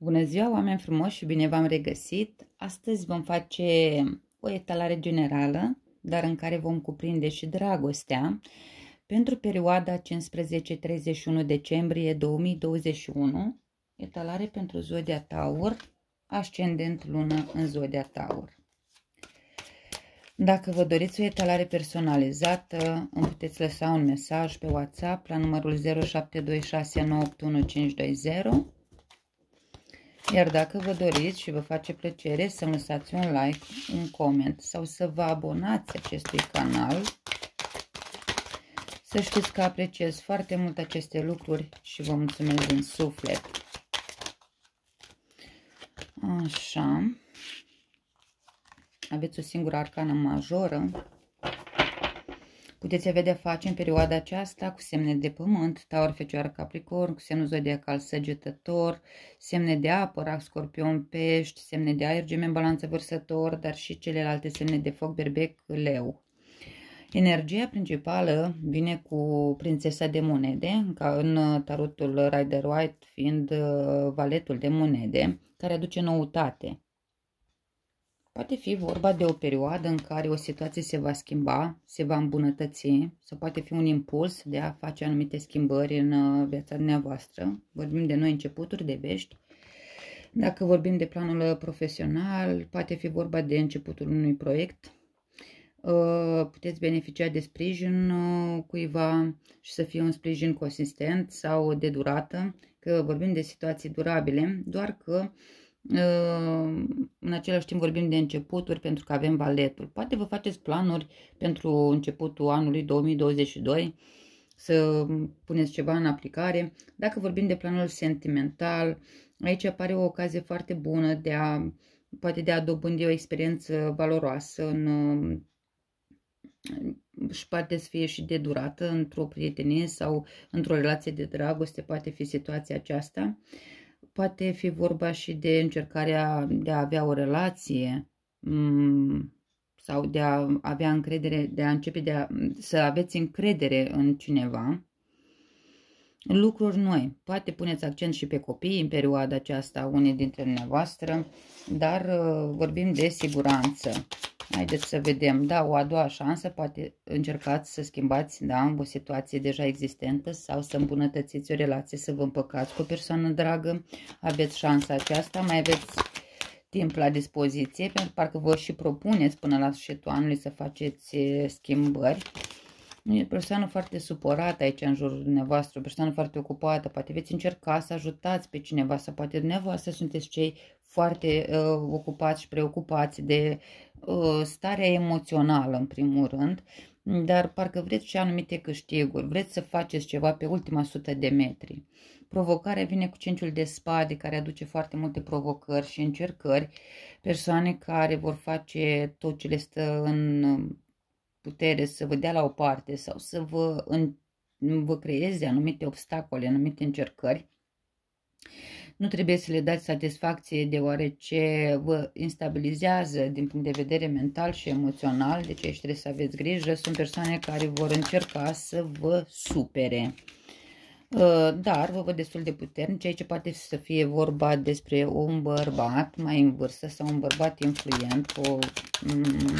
Bună ziua, oameni frumoși și bine v-am regăsit! Astăzi vom face o etalare generală, dar în care vom cuprinde și dragostea, pentru perioada 15-31 decembrie 2021, etalare pentru Zodia Taur, ascendent lună în Zodia Taur. Dacă vă doriți o etalare personalizată, îmi puteți lăsa un mesaj pe WhatsApp la numărul 0726 iar dacă vă doriți și vă face plăcere să lăsați un like, un coment sau să vă abonați acestui canal, să știți că apreciez foarte mult aceste lucruri și vă mulțumesc din suflet. Așa. Aveți o singură arcană majoră puteți avea de-a face în perioada aceasta cu semne de pământ, taur, fecioară, capricorn, cu semnul zodiacal săgetător, semne de apă, rac, scorpion, pești, semne de aer, gemen, balanță, vârsător, dar și celelalte semne de foc, berbec, leu. Energia principală vine cu prințesa de monede, ca în tarotul Rider White fiind uh, valetul de monede, care aduce noutate. Poate fi vorba de o perioadă în care o situație se va schimba, se va îmbunătăți sau poate fi un impuls de a face anumite schimbări în uh, viața dumneavoastră. Vorbim de noi începuturi, de vești. Dacă vorbim de planul uh, profesional, poate fi vorba de începutul unui proiect. Uh, puteți beneficia de sprijin cuiva și să fie un sprijin consistent sau de durată, că vorbim de situații durabile, doar că Ă, în același timp vorbim de începuturi pentru că avem valetul. Poate vă faceți planuri pentru începutul anului 2022 să puneți ceva în aplicare. Dacă vorbim de planul sentimental, aici apare o ocazie foarte bună de a poate de a dobândi o experiență valoroasă în, și poate să fie și de durată într-o prietenie sau într-o relație de dragoste, poate fi situația aceasta. Uh, Poate fi vorba și de încercarea de a avea o relație mm, sau de a avea încredere, de a începe de a, să aveți încredere în cineva lucruri noi. Poate puneți accent și pe copii în perioada aceasta, unii dintre dumneavoastră, dar uh, vorbim de siguranță. Haideți să vedem, da, o a doua șansă, poate încercați să schimbați, da, o situație deja existentă sau să îmbunătățiți o relație, să vă împăcați cu o persoană dragă, aveți șansa aceasta, mai aveți timp la dispoziție, pentru că vă și propuneți până la sfârșitul anului să faceți eh, schimbări E o persoană foarte supărată aici în jurul dumneavoastră, o persoană foarte ocupată, poate veți încerca să ajutați pe cineva sau poate dumneavoastră sunteți cei foarte uh, ocupați și preocupați de uh, starea emoțională în primul rând, dar parcă vreți și anumite câștiguri, vreți să faceți ceva pe ultima sută de metri. Provocarea vine cu cinciul de spade care aduce foarte multe provocări și încercări, persoane care vor face tot ce le stă în putere să vă dea la o parte sau să vă, în, vă creeze anumite obstacole, anumite încercări, nu trebuie să le dați satisfacție deoarece vă instabilizează din punct de vedere mental și emoțional, deci aici trebuie să aveți grijă, sunt persoane care vor încerca să vă supere. Uh, dar vă văd destul de puternic, aici poate să fie vorba despre un bărbat mai în vârstă sau un bărbat influent, o mm,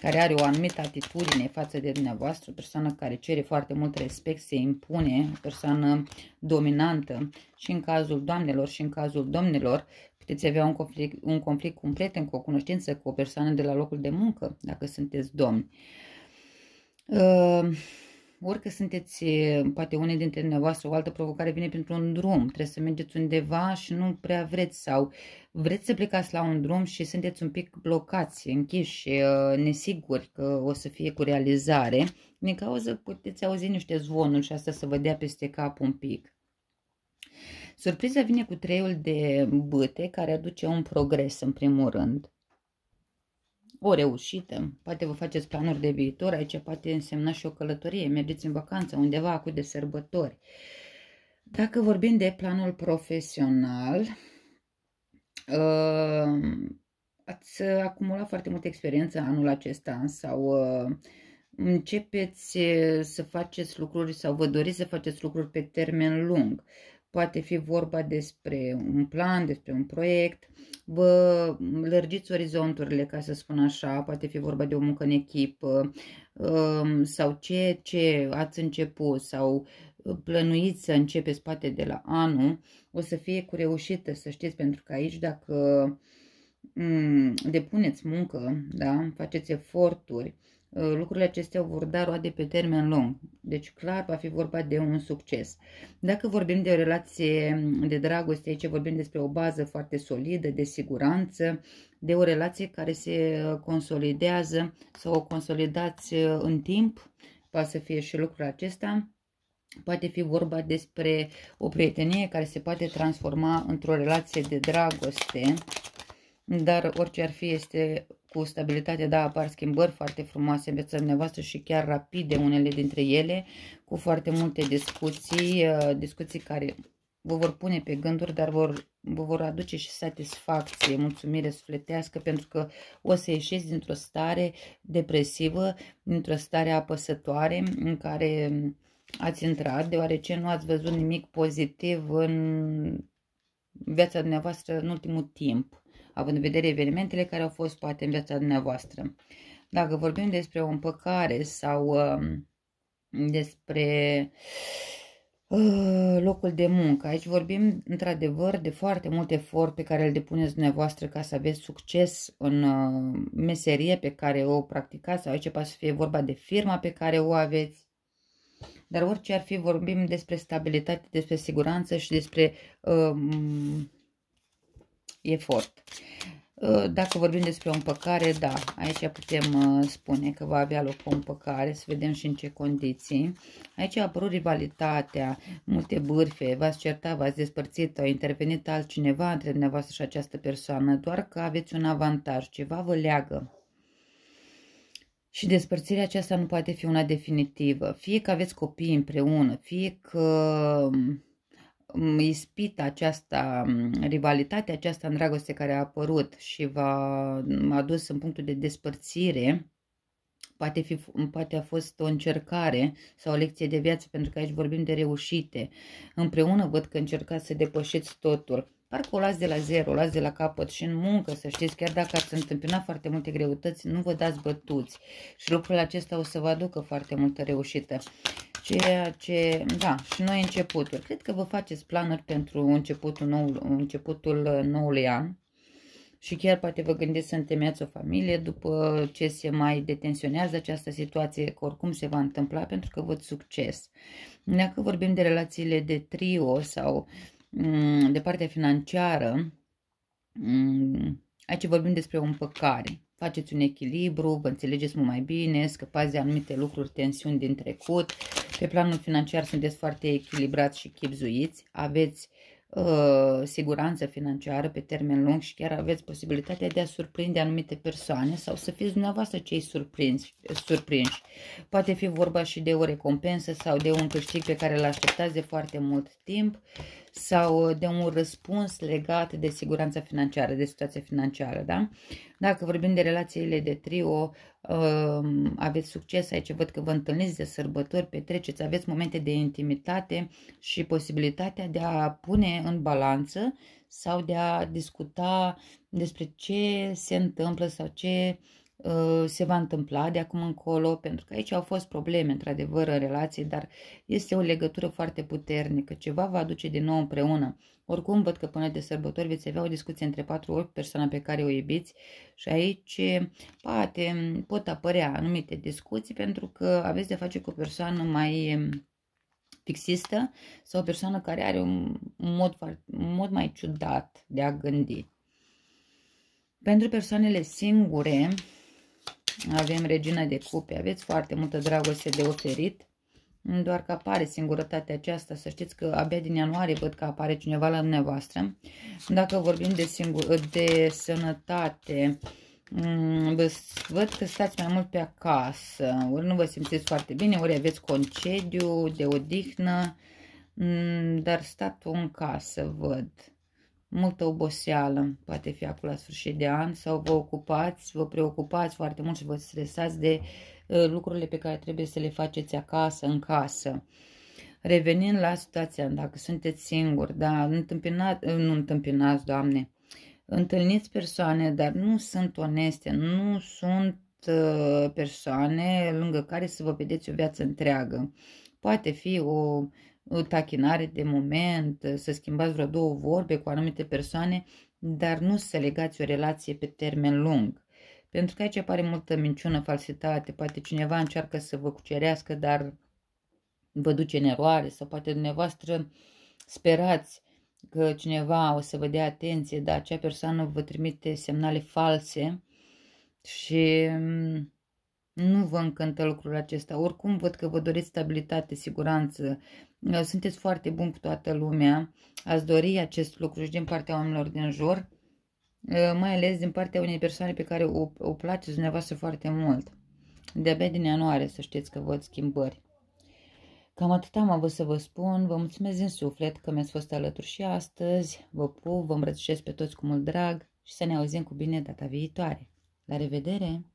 care are o anumită atitudine față de dumneavoastră, o persoană care cere foarte mult respect, se impune, o persoană dominantă și în cazul doamnelor și în cazul domnilor, puteți avea un conflict, un conflict complet în, cu o cunoștință, cu o persoană de la locul de muncă, dacă sunteți domni. Uh, orică sunteți, poate unii dintre dumneavoastră, o altă provocare vine pentru un drum, trebuie să mergeți undeva și nu prea vreți sau vreți să plecați la un drum și sunteți un pic blocați, închiși, uh, nesiguri că o să fie cu realizare, din cauza puteți auzi niște zvonuri și asta să vă dea peste cap un pic. Surpriza vine cu treiul de băte care aduce un progres în primul rând o reușită, poate vă faceți planuri de viitor, aici poate însemna și o călătorie, mergeți în vacanță undeva cu de sărbători. Dacă vorbim de planul profesional, uh, ați acumulat foarte multă experiență anul acesta sau uh, începeți să faceți lucruri sau vă doriți să faceți lucruri pe termen lung. Poate fi vorba despre un plan, despre un proiect, vă lărgiți orizonturile, ca să spun așa, poate fi vorba de o muncă în echipă um, sau ce ce ați început sau uh, plănuiți să începeți poate de la anul, o să fie cu reușită, să știți, pentru că aici dacă mm, depuneți muncă, da? faceți eforturi, Uh, lucrurile acestea vor da roade pe termen lung. Deci clar va fi vorba de un succes. Dacă vorbim de o relație de dragoste, aici vorbim despre o bază foarte solidă, de siguranță, de o relație care se consolidează sau o consolidați uh, în timp, poate să fie și lucrul acesta. Poate fi vorba despre o prietenie care se poate transforma într-o relație de dragoste, dar orice ar fi este spus, stabilitate, da, apar schimbări foarte frumoase în viața dumneavoastră și chiar rapide unele dintre ele, cu foarte multe discuții, uh, discuții care vă vor pune pe gânduri, dar vor, vă vor aduce și satisfacție, mulțumire sufletească, pentru că o să ieșiți dintr-o stare depresivă, dintr-o stare apăsătoare în care um, ați intrat, deoarece nu ați văzut nimic pozitiv în viața dumneavoastră în ultimul timp având în vedere evenimentele care au fost poate în viața dumneavoastră. Dacă vorbim despre o împăcare sau uh, despre uh, locul de muncă, aici vorbim într-adevăr de foarte mult efort pe care îl depuneți dumneavoastră ca să aveți succes în uh, meserie pe care o practicați sau aici poate să fie vorba de firma pe care o aveți dar orice ar fi, vorbim despre stabilitate, despre siguranță și despre uh, efort. Uh, dacă vorbim despre o împăcare, da, aici putem uh, spune că va avea loc o împăcare, să vedem și în ce condiții. Aici a apărut rivalitatea, multe bârfe, v-ați certat, v-ați despărțit, a intervenit altcineva între dumneavoastră și această persoană, doar că aveți un avantaj, ceva vă leagă. Și despărțirea aceasta nu poate fi una definitivă. Fie că aveți copii împreună, fie că ispit aceasta, mm, rivalitate, aceasta în dragoste care a apărut și v-a adus în punctul de despărțire, poate, fi, poate a fost o încercare sau o lecție de viață, pentru că aici vorbim de reușite. Împreună văd că încercați să depășiți totul. Parcă o luați de la zero, o luați de la capăt și în muncă, să știți, chiar dacă ați întâmpinat foarte multe greutăți, nu vă dați bătuți. Și lucrul acesta o să vă aducă foarte multă reușită ceea ce, da, și noi începutul. Cred că vă faceți planuri pentru începutul, nou, începutul uh, noului an și chiar poate vă gândiți să întemeiați o familie după ce se mai detensionează această situație, că oricum se va întâmpla pentru că văd succes. Dacă vorbim de relațiile de trio sau mm, de partea financiară, mm, aici vorbim despre o împăcare. Faceți un echilibru, vă înțelegeți mult mai bine, scăpați de anumite lucruri, tensiuni din trecut, pe planul financiar sunteți foarte echilibrați și chipzuiți, aveți uh, siguranță financiară pe termen lung și chiar aveți posibilitatea de a surprinde anumite persoane sau să fiți dumneavoastră cei surprinși. surprinși. Poate fi vorba și de o recompensă sau de un câștig pe care l-așteptați de foarte mult timp sau uh, de un răspuns legat de siguranța financiară, de situația financiară, da? Dacă vorbim de relațiile de trio, um, aveți succes aici, văd că vă întâlniți de sărbători, petreceți, aveți momente de intimitate și posibilitatea de a pune în balanță sau de a discuta despre ce se întâmplă sau ce Uh, se va întâmpla de acum încolo, pentru că aici au fost probleme, într-adevăr, în relații, dar este o legătură foarte puternică. Ceva va aduce din nou împreună. Oricum, văd că până de sărbători veți avea o discuție între patru ori persoane pe care o iubiți și aici poate pot apărea anumite discuții pentru că aveți de face cu o persoană mai um, fixistă sau o persoană care are un mod, un mod mai ciudat de a gândi. Pentru persoanele singure, avem regina de cupe, aveți foarte multă dragoste de oferit. Doar că apare singurătatea aceasta, să știți că abia din ianuarie văd că apare cineva la dumneavoastră. Dacă vorbim de, singur, de sănătate, mm, văd că stați mai mult pe acasă, ori nu vă simțiți foarte bine, ori aveți concediu de odihnă, mm, dar statul în casă, văd multă oboseală poate fi acolo la sfârșit de an sau vă ocupați, vă preocupați foarte mult și vă stresați de uh, lucrurile pe care trebuie să le faceți acasă, în casă. Revenind la situația, dacă sunteți singuri, da, uh, nu întâmpinați, Doamne, întâlniți persoane, dar nu sunt oneste, nu sunt uh, persoane lângă care să vă vedeți o viață întreagă. Poate fi o tachinare de moment, să schimbați vreo două vorbe cu anumite persoane, dar nu să legați o relație pe termen lung. Pentru că aici apare multă minciună, falsitate, poate cineva încearcă să vă cucerească, dar vă duce în eroare sau poate dumneavoastră sperați că cineva o să vă dea atenție, dar acea persoană vă trimite semnale false și mm, nu vă încântă lucrul acesta. Oricum văd că vă doriți stabilitate, siguranță, Eh, sunteți foarte bun cu toată lumea, ați dori acest lucru și din partea oamenilor din jur, eh, mai ales din partea unei persoane pe care o, o place dumneavoastră foarte mult. De-abia din ianuarie să știți că văd schimbări. Cam atât am avut să vă spun, vă mulțumesc din suflet că mi-ați fost alături și astăzi, vă pup, vă îmbrățișez pe toți cu mult drag și să ne auzim cu bine data viitoare. La revedere!